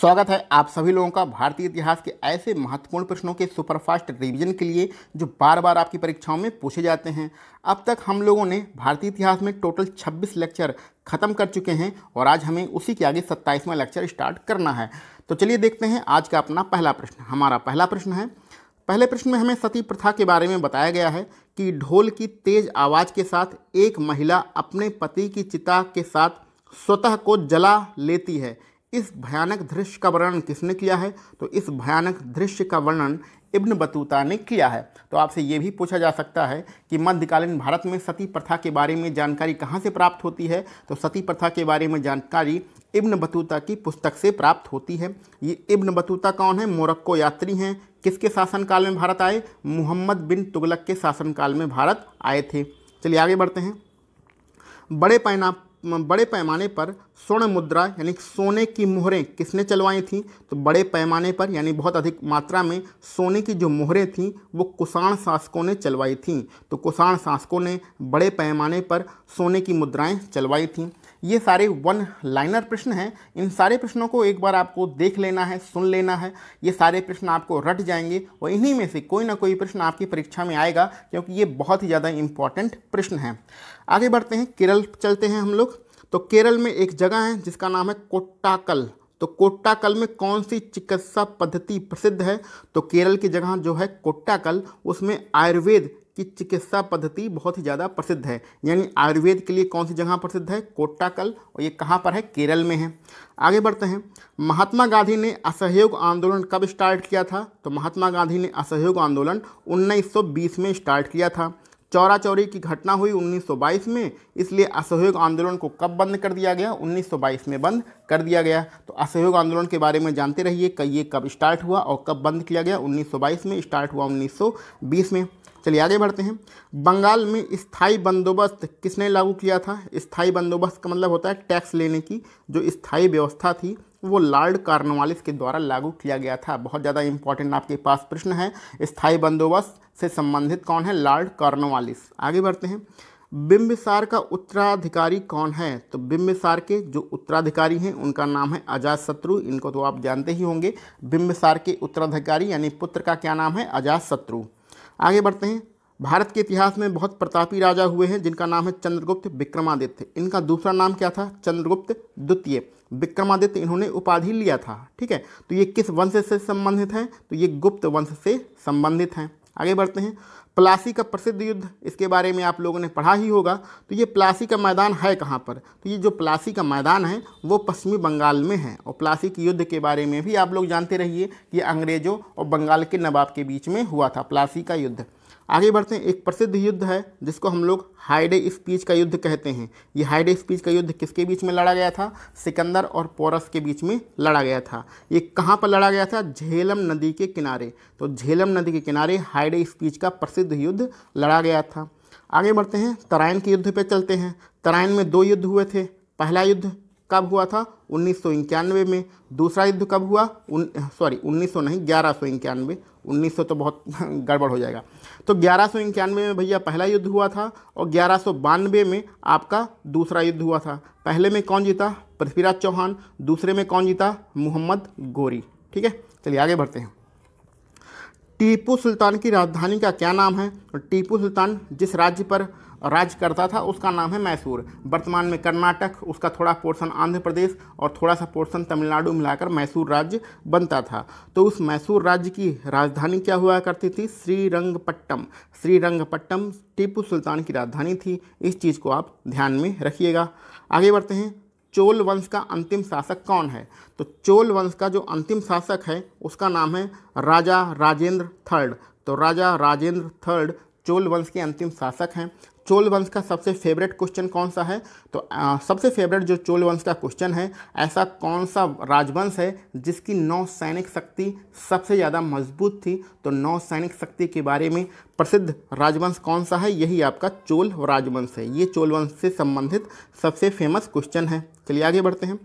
स्वागत है आप सभी लोगों का भारतीय इतिहास के ऐसे महत्वपूर्ण प्रश्नों के सुपरफास्ट रिवीजन के लिए जो बार बार आपकी परीक्षाओं में पूछे जाते हैं अब तक हम लोगों ने भारतीय इतिहास में टोटल 26 लेक्चर खत्म कर चुके हैं और आज हमें उसी के आगे सत्ताईसवां लेक्चर स्टार्ट करना है तो चलिए देखते हैं आज का अपना पहला प्रश्न हमारा पहला प्रश्न है पहले प्रश्न में हमें सती प्रथा के बारे में बताया गया है कि ढोल की तेज आवाज़ के साथ एक महिला अपने पति की चिता के साथ स्वतः को जला लेती है इस भयानक दृश्य का वर्णन किसने किया है तो इस भयानक दृश्य का वर्णन इब्न बतूता ने किया है तो आपसे ये भी पूछा जा सकता है कि मध्यकालीन भारत में सती प्रथा के बारे में जानकारी कहाँ से प्राप्त होती है तो सती प्रथा के बारे में जानकारी इब्न बतूता की पुस्तक से प्राप्त होती है ये इब्न बतूता कौन है मोरक्को यात्री हैं किसके शासनकाल में भारत आए मोहम्मद बिन तुगलक के शासनकाल में भारत आए थे चलिए आगे बढ़ते हैं बड़े पैना बड़े पैमाने पर स्वर्ण मुद्रा यानी सोने की मोहरें किसने चलवाई थीं तो बड़े पैमाने पर यानी बहुत अधिक मात्रा में सोने की जो मोहरें थीं वो कुषाण शासकों ने चलवाई थीं तो कुषाण शासकों ने बड़े पैमाने पर सोने की मुद्राएं चलवाई थीं ये सारे वन लाइनर प्रश्न हैं इन सारे प्रश्नों को एक बार आपको देख लेना है सुन लेना है ये सारे प्रश्न आपको रट जाएंगे और इन्हीं में से कोई ना कोई प्रश्न आपकी परीक्षा में आएगा क्योंकि ये बहुत ही ज़्यादा इंपॉर्टेंट प्रश्न है आगे बढ़ते हैं केरल चलते हैं हम लोग तो केरल में एक जगह है जिसका नाम है कोट्टाकल तो कोट्टाकल में कौन सी चिकित्सा पद्धति प्रसिद्ध है तो केरल की जगह जो है कोट्टाकल उसमें आयुर्वेद की चिकित्सा पद्धति बहुत ही ज़्यादा प्रसिद्ध है यानी आयुर्वेद के लिए कौन सी जगह प्रसिद्ध है कोट्टाकल और ये कहाँ पर है केरल में है आगे बढ़ते हैं महात्मा गांधी ने असहयोग आंदोलन कब स्टार्ट किया था तो महात्मा गांधी ने असहयोग आंदोलन 1920 में स्टार्ट किया था चौरा चौरी की घटना हुई 1922 में इसलिए असहयोग आंदोलन को कब बंद कर दिया गया 1922 में बंद कर दिया गया तो असहयोग आंदोलन के बारे में जानते रहिए ये कब स्टार्ट हुआ और कब बंद किया गया 1922 में स्टार्ट हुआ 1920 में चलिए आगे बढ़ते हैं बंगाल में स्थाई बंदोबस्त किसने लागू किया था स्थाई बंदोबस्त का मतलब होता है टैक्स लेने की जो स्थाई व्यवस्था थी वो लॉर्ड कार्नवालिस के द्वारा लागू किया गया था बहुत ज़्यादा इंपॉर्टेंट आपके पास प्रश्न है स्थाई बंदोबस्त से संबंधित कौन है लॉर्ड कार्नवालिस आगे बढ़ते हैं बिम्बिसार का उत्तराधिकारी कौन है तो बिम्बिसार के जो उत्तराधिकारी हैं उनका नाम है अजात शत्रु इनको तो आप जानते ही होंगे बिम्बिसार के उत्तराधिकारी यानी पुत्र का क्या नाम है अजात शत्रु आगे बढ़ते हैं भारत के इतिहास में बहुत प्रतापी राजा हुए हैं जिनका नाम है चंद्रगुप्त विक्रमादित्य इनका दूसरा नाम क्या था चंद्रगुप्त द्वितीय विक्रमादित्य इन्होंने उपाधि लिया था ठीक है तो ये किस वंश से संबंधित हैं तो ये गुप्त वंश से संबंधित हैं आगे बढ़ते हैं प्लासी का प्रसिद्ध युद्ध इसके बारे में आप लोगों ने पढ़ा ही होगा तो ये प्लासी का मैदान है कहाँ पर तो ये जो प्लासी का मैदान है वो पश्चिमी बंगाल में है और प्लासी के युद्ध के बारे में भी आप लोग जानते रहिए कि अंग्रेज़ों और बंगाल के नवाब के बीच में हुआ था प्लासी का युद्ध आगे बढ़ते हैं एक प्रसिद्ध युद्ध है जिसको हम लोग हाइडे स्पीच का युद्ध कहते हैं ये हाइडे स्पीच का युद्ध किसके बीच में लड़ा गया था सिकंदर और पोरस के बीच में लड़ा गया था ये कहाँ पर लड़ा गया था झेलम नदी के किनारे तो झेलम नदी के किनारे हाइडे स्पीच का प्रसिद्ध युद्ध लड़ा गया था आगे बढ़ते हैं तराइन के युद्ध पर चलते हैं तराइन में दो युद्ध हुए थे पहला युद्ध कब हुआ था उन्नीस में दूसरा युद्ध कब हुआ सॉरी उन्नीस नहीं ग्यारह उन्नीस तो बहुत गड़बड़ हो जाएगा तो ग्यारह सौ इक्यानवे में भैया पहला युद्ध हुआ था और ग्यारह सौ बानवे में आपका दूसरा युद्ध हुआ था पहले में कौन जीता पृथ्वीराज चौहान दूसरे में कौन जीता मोहम्मद गोरी ठीक है चलिए आगे बढ़ते हैं टीपू सुल्तान की राजधानी का क्या नाम है टीपू सुल्तान जिस राज्य पर राज्य करता था उसका नाम है मैसूर वर्तमान में कर्नाटक उसका थोड़ा पोर्शन आंध्र प्रदेश और थोड़ा सा पोर्शन तमिलनाडु मिलाकर मैसूर राज्य बनता था तो उस मैसूर राज्य की राजधानी क्या हुआ करती थी श्रीरंगपट्टम श्रीरंगपट्टम टीपू सुल्तान की राजधानी थी इस चीज़ को आप ध्यान में रखिएगा आगे बढ़ते हैं चोल वंश का अंतिम शासक कौन है तो चोल वंश का जो अंतिम शासक है उसका नाम है राजा राजेंद्र थर्ड तो राजा राजेंद्र थर्ड चोल वंश के अंतिम शासक हैं चोल वंश का सबसे फेवरेट क्वेश्चन कौन सा है तो आ, सबसे फेवरेट जो चोल वंश का क्वेश्चन है ऐसा कौन सा राजवंश है जिसकी नौ सैनिक शक्ति सबसे ज़्यादा मजबूत थी तो नौ सैनिक शक्ति के बारे में प्रसिद्ध राजवंश कौन सा है यही आपका चोल राजवंश है ये चोल वंश से संबंधित सबसे फेमस क्वेश्चन है चलिए आगे बढ़ते हैं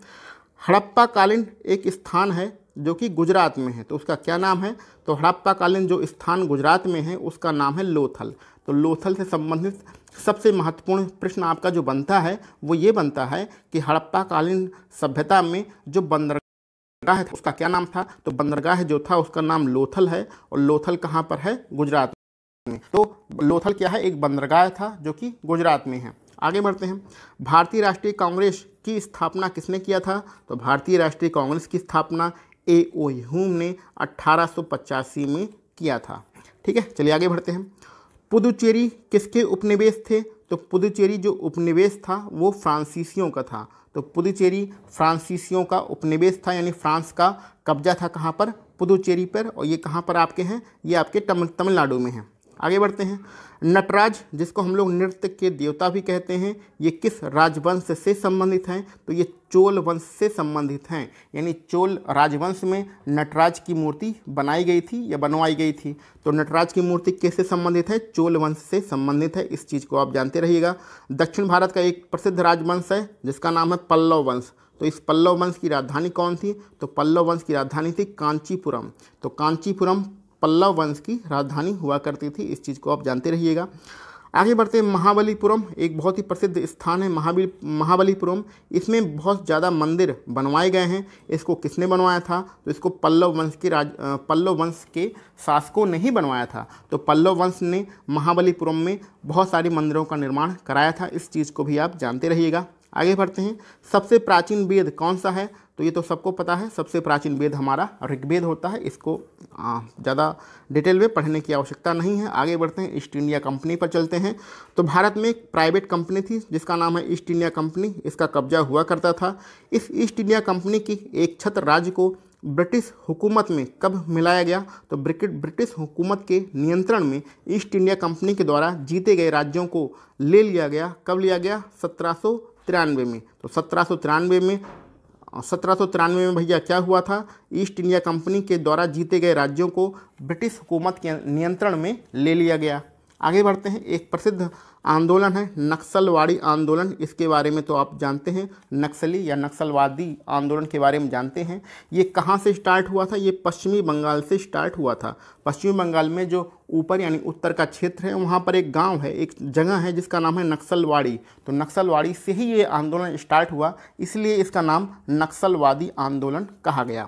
हड़प्पा कालीन एक स्थान है जो कि गुजरात में है तो उसका क्या नाम है तो हड़प्पाकालीन जो स्थान गुजरात में है उसका नाम है लोथल तो लोथल से संबंधित सबसे महत्वपूर्ण प्रश्न आपका जो बनता है वो ये बनता है कि हड़प्पाकालीन सभ्यता में जो बंदर बंदरगाह था उसका क्या नाम था तो बंदरगाह जो था उसका नाम लोथल है और लोथल कहाँ पर है गुजरात में तो लोथल क्या है एक बंदरगाह था जो कि गुजरात में है आगे बढ़ते हैं भारतीय राष्ट्रीय कांग्रेस की स्थापना किसने किया था तो भारतीय राष्ट्रीय कांग्रेस की स्थापना ए ओ ह्यूम ने अट्ठारह में किया था ठीक है चलिए आगे बढ़ते हैं पुदुचेरी किसके उपनिवेश थे तो पुदुचेरी जो उपनिवेश था वो फ्रांसीसियों का था तो पुदुचेरी फ्रांसीसियों का उपनिवेश था यानी फ्रांस का कब्जा था कहाँ पर पुदुचेरी पर और ये कहाँ पर आपके हैं ये आपके तमिलनाडु में हैं आगे बढ़ते हैं नटराज जिसको हम लोग नृत्य के देवता भी कहते हैं ये किस राजवंश से संबंधित हैं तो ये चोल वंश से संबंधित हैं यानी चोल राजवंश में नटराज की मूर्ति बनाई गई थी या बनवाई गई थी तो नटराज की मूर्ति कैसे संबंधित है चोल वंश से संबंधित है इस चीज़ को आप जानते रहिएगा दक्षिण भारत का एक प्रसिद्ध राजवंश है जिसका नाम है पल्लव वंश तो इस पल्लव वंश की राजधानी कौन थी तो पल्लव वंश की राजधानी थी कांचीपुरम तो कांचीपुरम पल्लव वंश की राजधानी हुआ करती थी इस चीज़ को आप जानते रहिएगा आगे बढ़ते हैं महाबलीपुरम एक बहुत ही प्रसिद्ध स्थान है महाबली महाबलीपुरम इसमें बहुत ज़्यादा मंदिर बनवाए गए हैं इसको किसने बनवाया था तो इसको पल्लव वंश के राज पल्लव वंश के शासकों ने ही बनवाया था तो पल्लव वंश ने महाबलीपुरम में बहुत सारे मंदिरों का निर्माण कराया था इस चीज़ को भी आप जानते रहिएगा आगे बढ़ते हैं सबसे प्राचीन वेद कौन सा है तो ये तो सबको पता है सबसे प्राचीन वेद हमारा ऋग्वेद होता है इसको ज़्यादा डिटेल में पढ़ने की आवश्यकता नहीं है आगे बढ़ते हैं ईस्ट इंडिया कंपनी पर चलते हैं तो भारत में एक प्राइवेट कंपनी थी जिसका नाम है ईस्ट इंडिया कंपनी इसका कब्जा हुआ करता था इस ईस्ट इंडिया कंपनी की एक छत्र राज्य को ब्रिटिश हुकूमत में कब मिलाया गया तो ब्रिटिश हुकूमत के नियंत्रण में ईस्ट इंडिया कंपनी के द्वारा जीते गए राज्यों को ले लिया गया कब लिया गया सत्रह तिरानवे में तो सत्रह सौ तिरानवे में सत्रह सौ तिरानवे में भैया क्या हुआ था ईस्ट इंडिया कंपनी के द्वारा जीते गए राज्यों को ब्रिटिश हुकूमत के नियंत्रण में ले लिया गया आगे बढ़ते हैं एक प्रसिद्ध आंदोलन है नक्सलवाड़ी आंदोलन इसके बारे में तो आप जानते हैं नक्सली या नक्सलवादी आंदोलन के बारे में जानते हैं ये कहाँ से स्टार्ट हुआ था ये पश्चिमी बंगाल से स्टार्ट हुआ था पश्चिमी बंगाल में जो ऊपर यानी उत्तर का क्षेत्र है वहाँ पर एक गांव है एक जगह है जिसका नाम है नक्सलवाड़ी तो नक्सलवाड़ी से ही ये आंदोलन स्टार्ट हुआ इसलिए इसका नाम नक्सलवादी आंदोलन कहा गया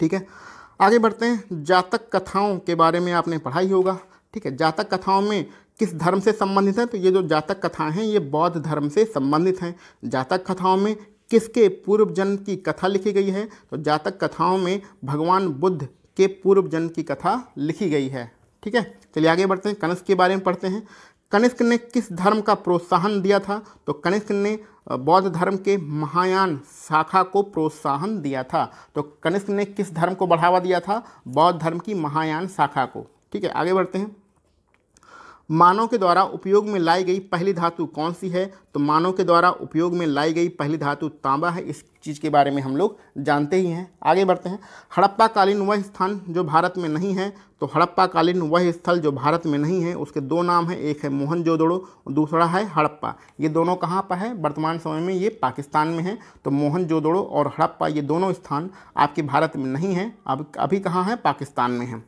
ठीक है आगे बढ़ते हैं जातक कथाओं के बारे में आपने पढ़ा ही होगा ठीक है जातक कथाओं में किस धर्म से संबंधित हैं तो ये जो जातक कथाएं हैं ये बौद्ध धर्म से संबंधित हैं जातक कथाओं में किसके पूर्व जन्म की कथा लिखी गई है तो जातक कथाओं में भगवान बुद्ध के पूर्व जन्म की कथा लिखी गई है ठीक है चलिए आगे बढ़ते हैं कनिष्क के बारे में पढ़ते हैं कनिष्क ने किस धर्म का प्रोत्साहन दिया था तो कनिष्क ने बौद्ध धर्म के महायान शाखा को प्रोत्साहन दिया था तो कनिष्क ने किस धर्म को बढ़ावा दिया था बौद्ध धर्म की महायान शाखा को ठीक है आगे बढ़ते हैं मानव के द्वारा उपयोग में लाई गई पहली धातु कौन सी है तो मानव के द्वारा उपयोग में लाई गई पहली धातु तांबा है इस चीज़ के बारे में हम लोग जानते ही हैं आगे बढ़ते हैं हड़प्पा कालीन वह स्थान जो भारत में नहीं है तो हड़प्पा कालीन वह स्थल जो भारत में नहीं है उसके दो नाम हैं एक है मोहनजोदड़ो दूसरा है हड़प्पा ये दोनों कहाँ पर है वर्तमान समय में ये पाकिस्तान में है तो जोदड़ो और हड़प्पा ये दोनों स्थान आपके भारत में नहीं है अब अभी कहाँ हैं पाकिस्तान में है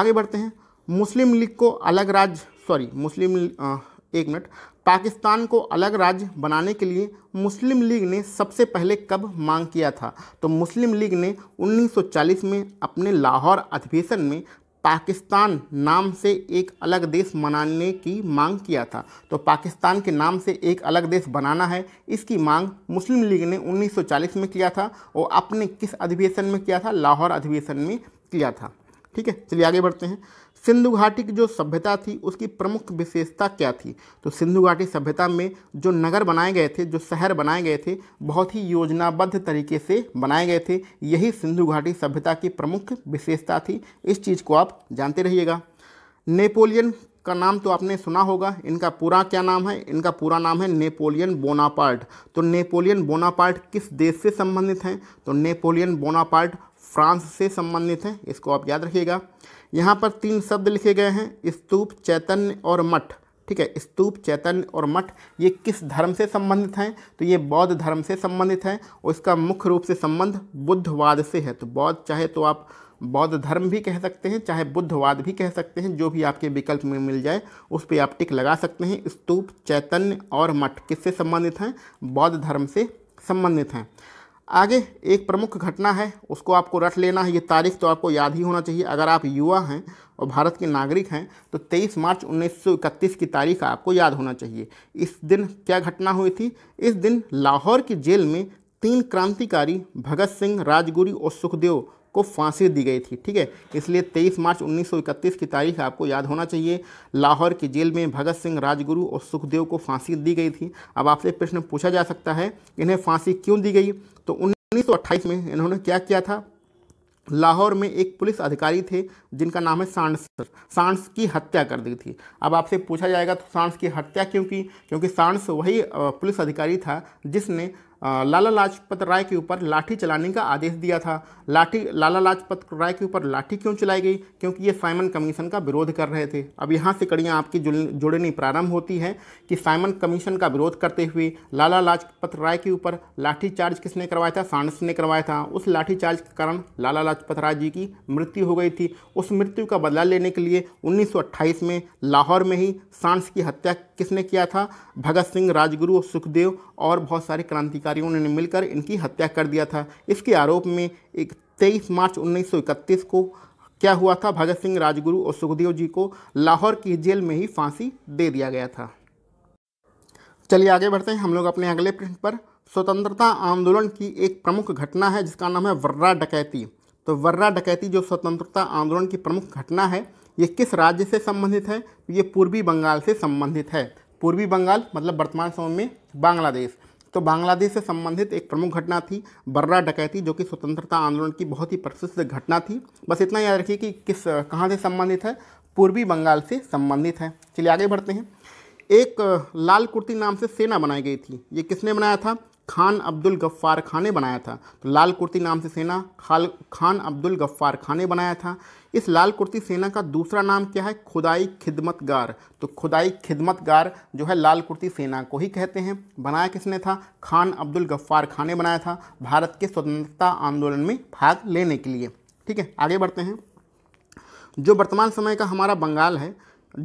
आगे बढ़ते हैं मुस्लिम लीग को अलग राज्य सॉरी मुस्लिम uh, एक मिनट पाकिस्तान को अलग राज्य बनाने के लिए मुस्लिम लीग ने सबसे पहले कब मांग किया था तो मुस्लिम लीग ने 1940 में अपने लाहौर अधिवेशन में पाकिस्तान नाम से एक अलग देश मनाने की मांग किया था तो पाकिस्तान के नाम से एक अलग देश बनाना है इसकी मांग मुस्लिम लीग ने 1940 में किया था और अपने किस अधिवेशन में किया था लाहौर अधिवेशन में किया था ठीक है चलिए आगे बढ़ते हैं सिंधु घाटी की जो सभ्यता थी उसकी प्रमुख विशेषता क्या थी तो सिंधु घाटी सभ्यता में जो नगर बनाए गए थे जो शहर बनाए गए थे बहुत ही योजनाबद्ध तरीके से बनाए गए थे यही सिंधु घाटी सभ्यता की प्रमुख विशेषता थी इस चीज़ को आप जानते रहिएगा नेपोलियन का नाम तो आपने सुना होगा इनका पूरा क्या नाम है इनका पूरा नाम है नेपोलियन बोनापार्ट तो नेपोलियन बोनापार्ट किस देश से संबंधित हैं तो नेपोलियन बोनापार्ट फ्रांस से संबंधित हैं इसको आप याद रखिएगा यहाँ पर तीन शब्द लिखे गए हैं स्तूप चैतन्य और मठ ठीक है स्तूप चैतन्य और मठ ये किस धर्म से संबंधित हैं तो ये बौद्ध धर्म से संबंधित हैं और इसका मुख्य रूप से संबंध बुद्धवाद से है तो बौद्ध चाहे तो आप बौद्ध धर्म भी कह सकते हैं चाहे बुद्धवाद भी कह सकते हैं जो भी आपके विकल्प में मिल जाए उस पर आप टिक लगा सकते हैं स्तूप चैतन्य और मठ किससे संबंधित हैं बौद्ध धर्म से संबंधित हैं आगे एक प्रमुख घटना है उसको आपको रट लेना है ये तारीख तो आपको याद ही होना चाहिए अगर आप युवा हैं और भारत के नागरिक हैं तो 23 मार्च 1931 की तारीख आपको याद होना चाहिए इस दिन क्या घटना हुई थी इस दिन लाहौर की जेल में तीन क्रांतिकारी भगत सिंह राजगुरी और सुखदेव को फांसी दी गई थी ठीक है इसलिए 23 मार्च 1931 की तारीख आपको याद होना चाहिए लाहौर की जेल में भगत सिंह राजगुरु और सुखदेव को फांसी दी गई थी अब आपसे प्रश्न पूछा जा सकता है इन्हें फांसी क्यों दी गई तो 1928 में इन्होंने क्या किया था लाहौर में एक पुलिस अधिकारी थे जिनका नाम है सांस सांस की हत्या कर दी थी अब आपसे पूछा जाएगा तो सांस की हत्या क्यों की क्योंकि सांस वही पुलिस अधिकारी था जिसने लाला लाजपत राय के ऊपर लाठी चलाने का आदेश दिया था लाठी लाला लाजपत राय के ऊपर लाठी क्यों चलाई गई क्योंकि ये साइमन कमीशन का विरोध कर रहे थे अब यहाँ से कड़ियाँ आपकी जुड़नी प्रारंभ होती है कि साइमन कमीशन का विरोध करते हुए लाला लाजपत राय के ऊपर लाठी चार्ज किसने करवाया था साणस ने करवाया था उस लाठीचार्ज के कारण लाला लाजपत राय जी की मृत्यु हो गई थी उस मृत्यु का बदला लेने के लिए उन्नीस में लाहौर में ही सांस की हत्या किसने किया था भगत सिंह राजगुरु सुखदेव और बहुत सारे क्रांतिकारी अधिकारियों ने मिलकर इनकी हत्या कर दिया था इसके आरोप में एक तेईस मार्च उन्नीस को क्या हुआ था भगत सिंह राजगुरु और सुखदेव जी को लाहौर की जेल में ही फांसी दे दिया गया था चलिए आगे बढ़ते हैं हम लोग अपने अगले प्रश्न पर स्वतंत्रता आंदोलन की एक प्रमुख घटना है जिसका नाम है वर्रा डकैती तो वर्रा डकैती जो स्वतंत्रता आंदोलन की प्रमुख घटना है ये किस राज्य से संबंधित है ये पूर्वी बंगाल से संबंधित है पूर्वी बंगाल मतलब वर्तमान समय में बांग्लादेश तो बांग्लादेश से संबंधित एक प्रमुख घटना थी बर्रा डकैती जो कि स्वतंत्रता आंदोलन की बहुत ही प्रसिद्ध घटना थी बस इतना याद रखिए कि किस कहाँ से संबंधित है पूर्वी बंगाल से संबंधित है चलिए आगे बढ़ते हैं एक लाल कुर्ती नाम से सेना बनाई गई थी ये किसने बनाया था खान अब्दुल गफ्फार खान ने बनाया था तो लाल कुर्ती नाम से सेना खाल खान अब्दुल गफ्फार खान ने बनाया था इस लाल कुर्ती सेना का दूसरा नाम क्या है खुदाई खिदमतगार तो खुदाई खिदमतगार जो है लाल कुर्ती सेना को ही कहते हैं बनाया किसने था खान अब्दुल गफ्फार खान ने बनाया था भारत के स्वतंत्रता आंदोलन में भाग लेने के लिए ठीक है आगे बढ़ते हैं जो वर्तमान समय का हमारा बंगाल है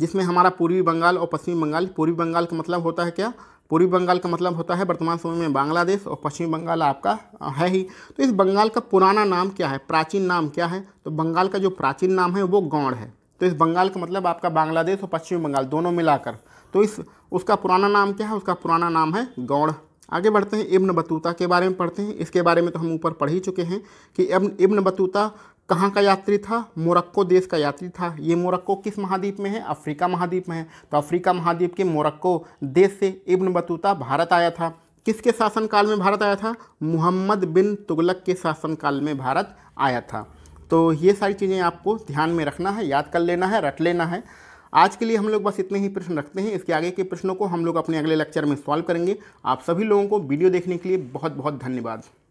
जिसमें हमारा पूर्वी बंगाल और पश्चिमी बंगाल पूर्वी बंगाल का मतलब होता है क्या पूर्वी बंगाल का मतलब होता है वर्तमान समय में बांग्लादेश और पश्चिम बंगाल आपका है ही तो इस बंगाल का पुराना नाम क्या है प्राचीन नाम क्या है तो बंगाल का जो प्राचीन नाम है वो गौड़ है तो इस बंगाल का मतलब आपका बांग्लादेश और पश्चिम बंगाल दोनों मिलाकर तो इस उसका पुराना नाम क्या है उसका पुराना नाम है गौड़ आगे बढ़ते हैं इब्न बतूता के बारे में पढ़ते हैं इसके बारे में तो हम ऊपर पढ़ ही चुके हैं कि इब्न बतूता कहाँ का यात्री था मोरक्को देश का यात्री था ये मोरक्को किस महाद्वीप में है अफ्रीका महाद्वीप में है तो अफ्रीका महाद्वीप के मोरक्को देश से इब्न बतूता भारत आया था किसके शासनकाल में भारत आया था मुहम्मद बिन तुगलक के शासनकाल में भारत आया था तो ये सारी चीज़ें आपको ध्यान में रखना है याद कर लेना है रट लेना है आज के लिए हम लोग बस इतने ही प्रश्न रखते हैं इसके आगे के प्रश्नों को हम लोग अपने अगले लेक्चर में सॉल्व करेंगे आप सभी लोगों को वीडियो देखने के लिए बहुत बहुत धन्यवाद